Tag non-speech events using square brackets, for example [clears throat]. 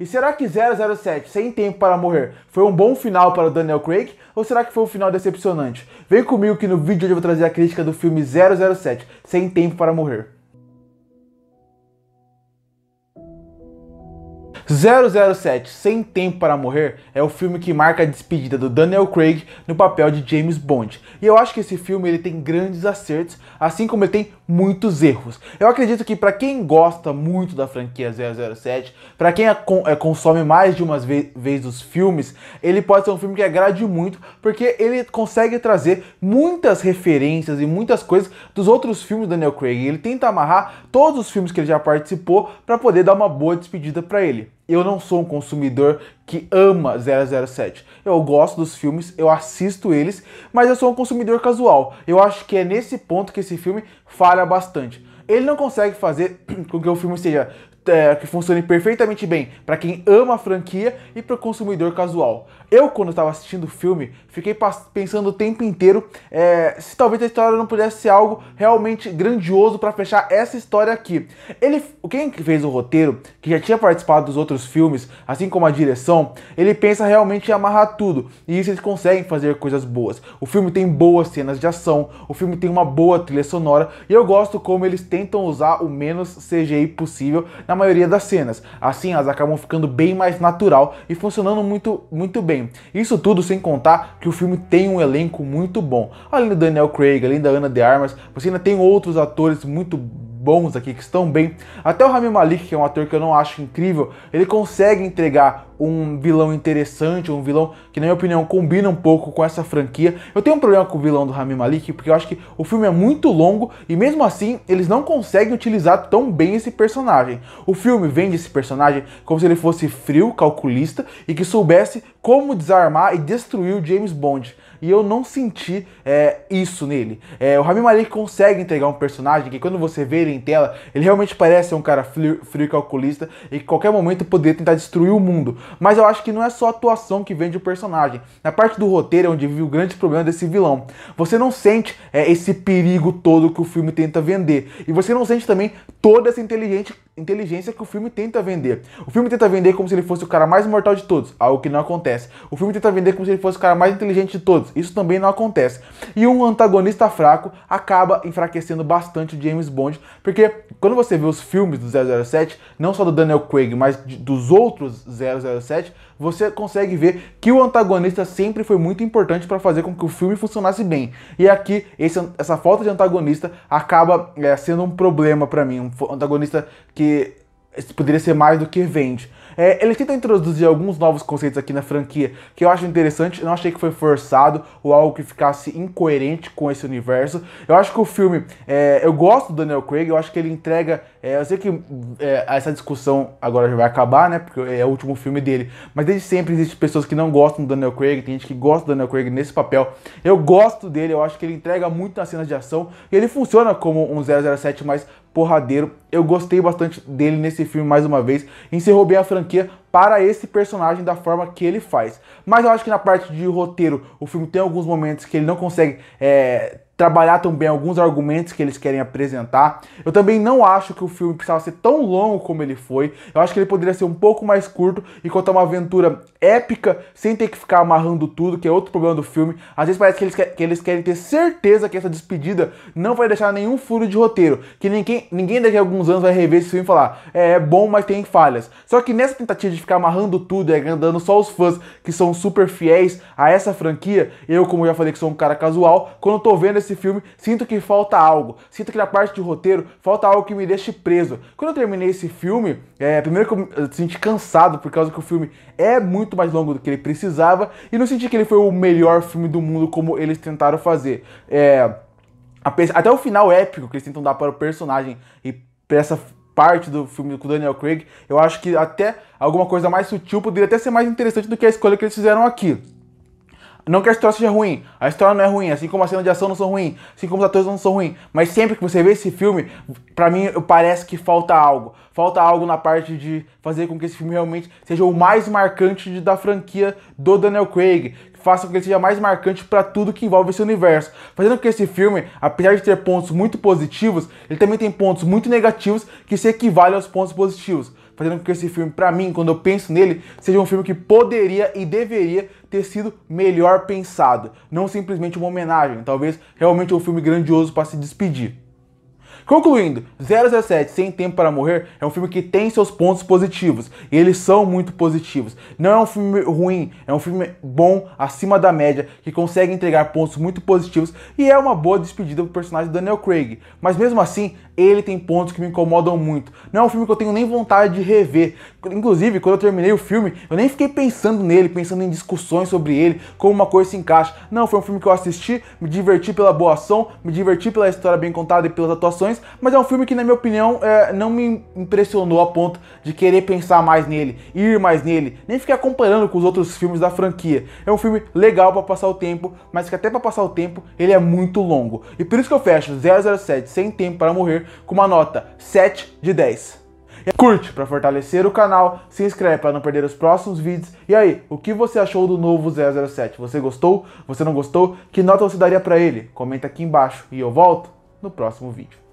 E será que 007, Sem Tempo para Morrer, foi um bom final para o Daniel Craig? Ou será que foi um final decepcionante? Vem comigo que no vídeo eu vou trazer a crítica do filme 007, Sem Tempo para Morrer. 007 Sem Tempo para Morrer é o filme que marca a despedida do Daniel Craig no papel de James Bond. E eu acho que esse filme ele tem grandes acertos, assim como ele tem muitos erros. Eu acredito que para quem gosta muito da franquia 007, para quem é, consome mais de uma vez os filmes, ele pode ser um filme que agrade muito, porque ele consegue trazer muitas referências e muitas coisas dos outros filmes do Daniel Craig. Ele tenta amarrar todos os filmes que ele já participou para poder dar uma boa despedida para ele. Eu não sou um consumidor que ama 007. Eu gosto dos filmes, eu assisto eles, mas eu sou um consumidor casual. Eu acho que é nesse ponto que esse filme falha bastante. Ele não consegue fazer [clears throat] com que o filme seja é, que funcione perfeitamente bem para quem ama a franquia e para o consumidor casual. Eu, quando estava assistindo o filme, fiquei pensando o tempo inteiro é, se talvez a história não pudesse ser algo realmente grandioso para fechar essa história aqui. Ele, quem fez o roteiro, que já tinha participado dos outros filmes, assim como a direção, ele pensa realmente em amarrar tudo e isso eles conseguem fazer coisas boas. O filme tem boas cenas de ação, o filme tem uma boa trilha sonora e eu gosto como eles têm tentam usar o menos CGI possível na maioria das cenas. Assim, elas acabam ficando bem mais natural e funcionando muito, muito bem. Isso tudo sem contar que o filme tem um elenco muito bom. Além do Daniel Craig, além da Ana de Armas, você ainda tem outros atores muito bons aqui, que estão bem. Até o Rami Malik, que é um ator que eu não acho incrível, ele consegue entregar um vilão interessante, um vilão que, na minha opinião, combina um pouco com essa franquia. Eu tenho um problema com o vilão do Rami Malik, porque eu acho que o filme é muito longo e, mesmo assim, eles não conseguem utilizar tão bem esse personagem. O filme vende esse personagem como se ele fosse frio, calculista e que soubesse como desarmar e destruir o James Bond e eu não senti é, isso nele. É, o Rami Malek consegue entregar um personagem que quando você vê ele em tela, ele realmente parece ser um cara frio, frio e calculista e que qualquer momento poderia tentar destruir o mundo. Mas eu acho que não é só a atuação que vende o personagem. Na parte do roteiro é onde vive o grande problema desse vilão. Você não sente é, esse perigo todo que o filme tenta vender. E você não sente também toda essa inteligente, inteligência que o filme tenta vender. O filme tenta vender como se ele fosse o cara mais mortal de todos, algo que não acontece. O filme tenta vender como se ele fosse o cara mais inteligente de todos, isso também não acontece. E um antagonista fraco acaba enfraquecendo bastante o James Bond, porque quando você vê os filmes do 007, não só do Daniel Craig, mas dos outros 007, você consegue ver que o antagonista sempre foi muito importante para fazer com que o filme funcionasse bem. E aqui, esse, essa falta de antagonista acaba é, sendo um problema para mim. Um antagonista que poderia ser mais do que vende. É, ele tenta introduzir alguns novos conceitos aqui na franquia que eu acho interessante. não achei que foi forçado ou algo que ficasse incoerente com esse universo. Eu acho que o filme. É, eu gosto do Daniel Craig, eu acho que ele entrega. É, eu sei que é, essa discussão agora já vai acabar, né? Porque é o último filme dele. Mas desde sempre existem pessoas que não gostam do Daniel Craig, tem gente que gosta do Daniel Craig nesse papel. Eu gosto dele, eu acho que ele entrega muito nas cenas de ação e ele funciona como um 007 mais porradeiro. Eu gostei bastante dele nesse filme mais uma vez. Encerrou bem a franquia para esse personagem da forma que ele faz. Mas eu acho que na parte de roteiro, o filme tem alguns momentos que ele não consegue é, trabalhar também alguns argumentos que eles querem apresentar. Eu também não acho que o filme precisava ser tão longo como ele foi. Eu acho que ele poderia ser um pouco mais curto e contar uma aventura épica sem ter que ficar amarrando tudo, que é outro problema do filme. Às vezes parece que eles, que eles querem ter certeza que essa despedida não vai deixar nenhum furo de roteiro, que ninguém, ninguém daqui a alguns anos vai rever esse filme e falar é, é bom, mas tem falhas. Só que nessa tentativa de ficar amarrando tudo e agrandando só os fãs que são super fiéis a essa franquia, eu, como já falei que sou um cara casual, quando eu tô vendo esse desse filme, sinto que falta algo. Sinto que na parte de roteiro falta algo que me deixe preso. Quando eu terminei esse filme, é, primeiro que eu, me senti cansado por causa que o filme é muito mais longo do que ele precisava e não senti que ele foi o melhor filme do mundo como eles tentaram fazer. É, até o final épico que eles tentam dar para o personagem e para essa parte do filme com o Daniel Craig, eu acho que até alguma coisa mais sutil poderia até ser mais interessante do que a escolha que eles fizeram aqui. Não que a história seja ruim, a história não é ruim, assim como as cenas de ação não são ruins, assim como os atores não são ruins, mas sempre que você vê esse filme, para mim parece que falta algo. Falta algo na parte de fazer com que esse filme realmente seja o mais marcante de, da franquia do Daniel Craig, faça com que ele seja mais marcante para tudo que envolve esse universo. Fazendo com que esse filme, apesar de ter pontos muito positivos, ele também tem pontos muito negativos que se equivalem aos pontos positivos fazendo com que esse filme, para mim, quando eu penso nele, seja um filme que poderia e deveria ter sido melhor pensado, não simplesmente uma homenagem, talvez realmente um filme grandioso para se despedir. Concluindo, 007 Sem Tempo para Morrer é um filme que tem seus pontos positivos, e eles são muito positivos. Não é um filme ruim, é um filme bom, acima da média, que consegue entregar pontos muito positivos e é uma boa despedida pro personagem Daniel Craig. Mas mesmo assim, ele tem pontos que me incomodam muito. Não é um filme que eu tenho nem vontade de rever. Inclusive, quando eu terminei o filme, eu nem fiquei pensando nele, pensando em discussões sobre ele, como uma coisa se encaixa. Não, foi um filme que eu assisti, me diverti pela boa ação, me diverti pela história bem contada e pelas atuações mas é um filme que, na minha opinião, é, não me impressionou a ponto de querer pensar mais nele, ir mais nele, nem ficar comparando com os outros filmes da franquia. É um filme legal para passar o tempo, mas que até para passar o tempo ele é muito longo. E por isso que eu fecho 007 Sem Tempo para Morrer com uma nota 7 de 10. Curte para fortalecer o canal, se inscreve para não perder os próximos vídeos. E aí, o que você achou do novo 007? Você gostou? Você não gostou? Que nota você daria para ele? Comenta aqui embaixo e eu volto no próximo vídeo.